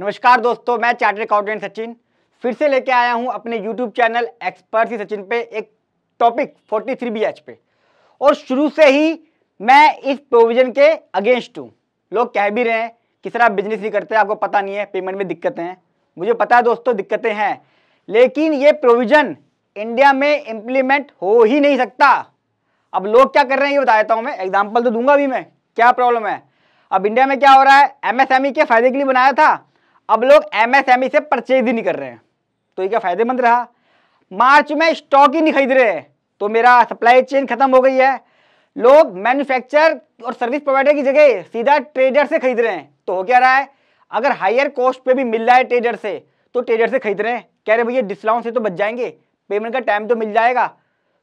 नमस्कार दोस्तों मैं चार्टर्ड अकाउंटेंट सचिन फिर से लेके आया हूं अपने यूट्यूब चैनल एक्सपर्ट सी सचिन पे एक टॉपिक 43 एच पे और शुरू से ही मैं इस प्रोविजन के अगेंस्ट हूँ लोग कह भी रहे हैं कि सर आप बिजनेस नहीं करते आपको पता नहीं है पेमेंट में दिक्कतें हैं मुझे पता है दोस्तों दिक्कतें हैं लेकिन ये प्रोविज़न इंडिया में इम्प्लीमेंट हो ही नहीं सकता अब लोग क्या कर रहे हैं ये बता देता हूँ मैं एग्जाम्पल तो दूंगा भी मैं क्या प्रॉब्लम है अब इंडिया में क्या हो रहा है एमएसएमई e के फायदे के लिए बनाया था अब लोग एमएसएमई e से परचेज ही नहीं कर रहे हैं तो ये क्या फ़ायदेमंद रहा मार्च में स्टॉक ही नहीं खरीद रहे तो मेरा सप्लाई चेन खत्म हो गई है लोग मैन्युफैक्चर और सर्विस प्रोवाइडर की जगह सीधा ट्रेडर से खरीद रहे हैं तो हो क्या रहा है अगर हायर कॉस्ट पे भी मिल रहा है ट्रेडर से तो ट्रेडर से खरीद रहे हैं कह रहे भैया डिस्काउंट से तो बच जाएंगे पेमेंट का टाइम तो मिल जाएगा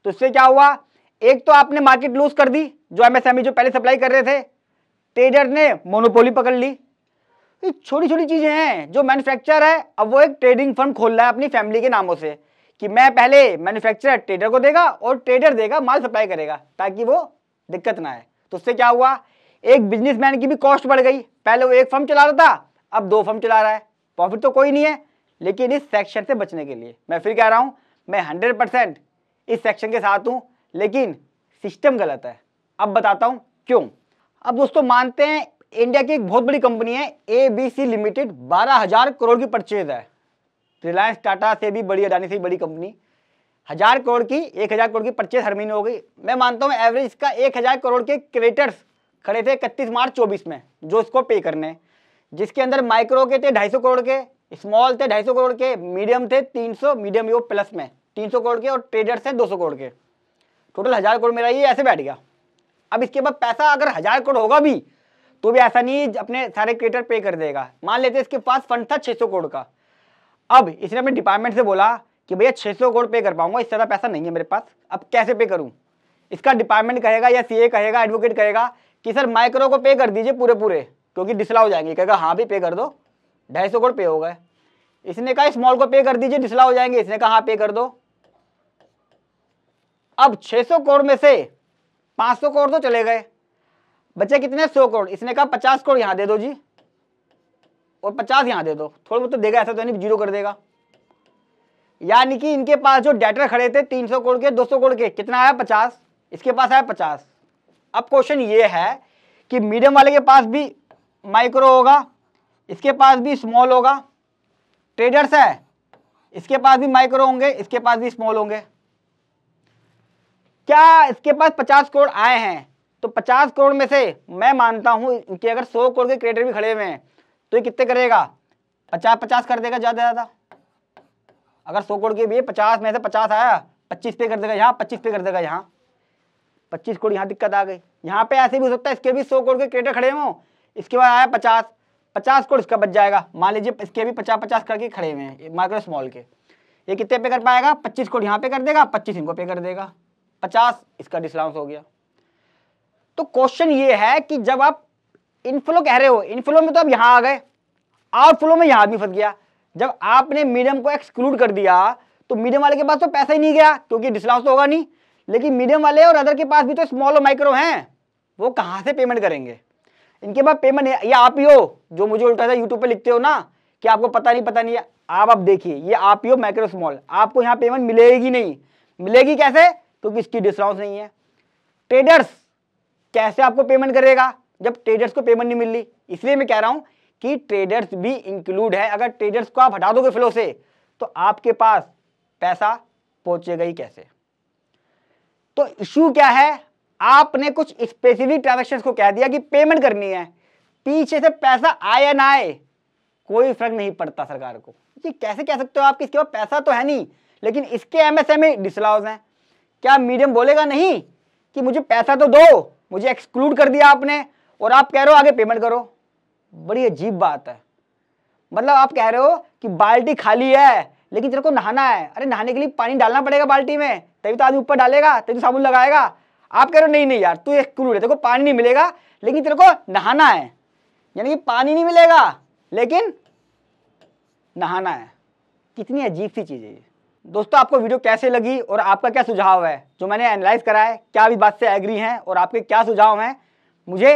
तो इससे क्या हुआ एक तो आपने मार्केट लूज कर दी जो एमएसएमई e जो पहले सप्लाई कर रहे थे ट्रेडर ने मोनोपोली पकड़ ली छोटी छोटी चीज़ें हैं जो मैन्युफैक्चर है अब वो एक ट्रेडिंग फर्म खोल रहा है अपनी फैमिली के नामों से कि मैं पहले मैन्युफैक्चरर ट्रेडर को देगा और ट्रेडर देगा माल सप्लाई करेगा ताकि वो दिक्कत ना आए तो उससे क्या हुआ एक बिजनेसमैन की भी कॉस्ट बढ़ गई पहले वो एक फर्म चला रहा था अब दो फर्म चला रहा है प्रॉफिट तो कोई नहीं है लेकिन इस सेक्शन से बचने के लिए मैं फिर कह रहा हूँ मैं हंड्रेड परसेंट इस सेक्शन के साथ हूँ लेकिन सिस्टम गलत है अब बताता हूँ क्यों अब दोस्तों मानते हैं इंडिया की एक बहुत बड़ी कंपनी है ए बी सी लिमिटेड बारह हजार करोड़ की परचेज है रिलायंस टाटा से भी बड़ी अडानी से भी बड़ी कंपनी हजार करोड़ की एक हजार करोड़ की परचेज हर महीने हो गई मैं मानता हूँ एवरेज इसका एक हजार करोड़ के क्रेडिटर्स खड़े थे इकतीस मार्च चौबीस में जो इसको पे करने जिसके अंदर माइक्रो के थे ढाई सौ करोड़ के स्मॉल थे ढाई सौ करोड़ के मीडियम थे तीन सौ मीडियम यो प्लस में तीन सौ करोड़ के और ट्रेडर्स हैं दो सौ करोड़ के टोटल हज़ार करोड़ मेरा ये ऐसे बैठ गया अब इसके बाद पैसा अगर हज़ार करोड़ होगा भी तो भी ऐसा नहीं अपने सारे क्रिएटर पे कर देगा मान लेते इसके पास फंड था 600 करोड़ का अब इसने अपने डिपार्टमेंट से बोला कि भैया 600 करोड़ पे कर पाऊंगा इस ज़्यादा पैसा नहीं है मेरे पास अब कैसे पे करूँ इसका डिपार्टमेंट कहेगा या सी कहेगा एडवोकेट कहेगा कि सर माइक्रो को पे कर दीजिए पूरे पूरे क्योंकि डिसला हो जाएंगे कहेगा हाँ भी पे कर दो ढाई सौ करोड़ पे हो गए इसने कहा स्मॉल को पे कर दीजिए डिसला हो जाएंगे इसने कहा हाँ पे कर दो अब 600 करोड़ में से 500 करोड़ तो चले गए बच्चे कितने सौ करोड़ इसने कहा पचास करोड़ यहाँ दे दो जी और पचास यहाँ दे दो थोड़ा बहुत तो देगा ऐसा तो नहीं जीरो कर देगा यानी कि इनके पास जो डेटर खड़े थे तीन सौ करोड़ के दो सौ करोड़ के कितना आया पचास इसके पास आया पचास अब क्वेश्चन ये है कि मीडियम वाले के पास भी माइक्रो होगा इसके पास भी स्मॉल होगा ट्रेडर्स है इसके पास भी माइक्रो होंगे इसके पास भी स्मॉल होंगे क्या इसके पास पचास करोड़ आए हैं तो पचास करोड़ में से मैं मानता हूँ कि अगर सौ करोड़ के क्रिएटर भी खड़े हुए हैं तो ये कितने करेगा पचास पचास कर देगा ज़्यादा ज़्यादा अगर सौ करोड़ के भी पचास में से पचास आया पच्चीस पे कर देगा यहाँ पच्चीस पे कर देगा यहाँ पच्चीस करोड़ यहाँ दिक्कत आ गई यहाँ पे ऐसे भी हो सकता है इसके भी सौ करोड़ के क्रिएटर खड़े हों इसके बाद आया पचास पचास करोड़ इसका बच जाएगा मान लीजिए इसके भी पचास पचास करके खड़े हुए हैं माइक्रो स्मॉल के ये कितने पे कर पाएगा पच्चीस करोड़ यहाँ पे कर देगा पच्चीस इनको पे कर देगा पचास इसका डिस्काउंस हो गया तो क्वेश्चन ये है कि जब आप इनफ्लो कह रहे हो इनफ्लो में तो आप यहां आ गए आउटफ्लो में यहां आदमी फंस गया जब आपने मीडियम को एक्सक्लूड कर दिया तो मीडियम वाले के पास तो पैसा ही नहीं गया क्योंकि डिसलाउस तो होगा नहीं लेकिन मीडियम वाले और अदर के पास भी तो स्मॉल और माइक्रो हैं वो कहाँ से पेमेंट करेंगे इनके पास पेमेंट या आप ही हो जो मुझे उल्टा था यूट्यूब पर लिखते हो ना कि आपको पता नहीं पता नहीं आप अब देखिए ये आप ही हो माइक्रो स्मॉल आपको यहाँ पेमेंट मिलेगी नहीं मिलेगी कैसे क्योंकि इसकी डिस्काउंस नहीं है ट्रेडर्स कैसे आपको पेमेंट करेगा जब ट्रेडर्स को पेमेंट नहीं मिल रही इसलिए मैं कह रहा हूँ कि ट्रेडर्स भी इंक्लूड है अगर ट्रेडर्स को आप हटा दोगे फ्लो से तो आपके पास पैसा पहुंचेगा ही कैसे तो इशू क्या है आपने कुछ स्पेसिफिक ट्रांजेक्शन को कह दिया कि पेमेंट करनी है पीछे से पैसा आए या ना आए कोई फर्क नहीं पड़ता सरकार को ये कैसे कह सकते हो आप इसके पास पैसा तो है नहीं लेकिन इसके एमएसएमई डिसलाउज e हैं क्या मीडियम बोलेगा नहीं कि मुझे पैसा तो दो मुझे एक्सक्लूड कर दिया आपने और आप कह रहे हो आगे पेमेंट करो बड़ी अजीब बात है मतलब आप कह रहे हो कि बाल्टी खाली है लेकिन तेरे को नहाना है अरे नहाने के लिए पानी डालना पड़ेगा बाल्टी में तभी तो आदमी ऊपर डालेगा तभी तो साबुन लगाएगा आप कह रहे हो नहीं नहीं यार तू एक्सक्लूड है तेरे को पानी नहीं मिलेगा लेकिन तेरे को नहाना है यानी कि पानी नहीं मिलेगा लेकिन नहाना है कितनी अजीब सी चीज़ है ये दोस्तों आपको वीडियो कैसे लगी और आपका क्या सुझाव है जो मैंने एनालाइज करा है क्या अभी बात से एग्री हैं और आपके क्या सुझाव हैं मुझे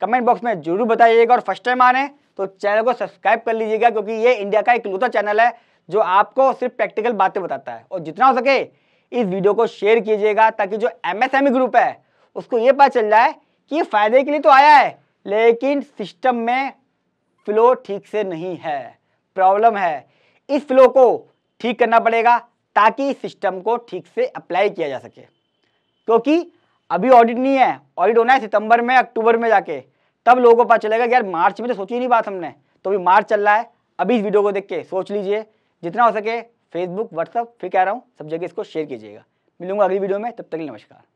कमेंट बॉक्स में जरूर बताइएगा और फर्स्ट टाइम आ रहे हैं तो चैनल को सब्सक्राइब कर लीजिएगा क्योंकि ये इंडिया का एक लूता चैनल है जो आपको सिर्फ प्रैक्टिकल बातें बताता है और जितना हो सके इस वीडियो को शेयर कीजिएगा ताकि जो ई ग्रुप e है उसको ये पता चल जाए कि ये फायदे के लिए तो आया है लेकिन सिस्टम में फ्लो ठीक से नहीं है प्रॉब्लम है इस फ्लो को ठीक करना पड़ेगा ताकि सिस्टम को ठीक से अप्लाई किया जा सके क्योंकि अभी ऑडिट नहीं है ऑडिट होना है सितंबर में अक्टूबर में जाके तब लोगों को पता चलेगा कि यार मार्च में तो सोची नहीं बात हमने तो अभी मार्च चल रहा है अभी इस वीडियो को देख के सोच लीजिए जितना हो सके फेसबुक व्हाट्सअप फिर कह रहा हूँ सब जगह इसको शेयर कीजिएगा मिलूंगा अगली वीडियो में तब तक नमस्कार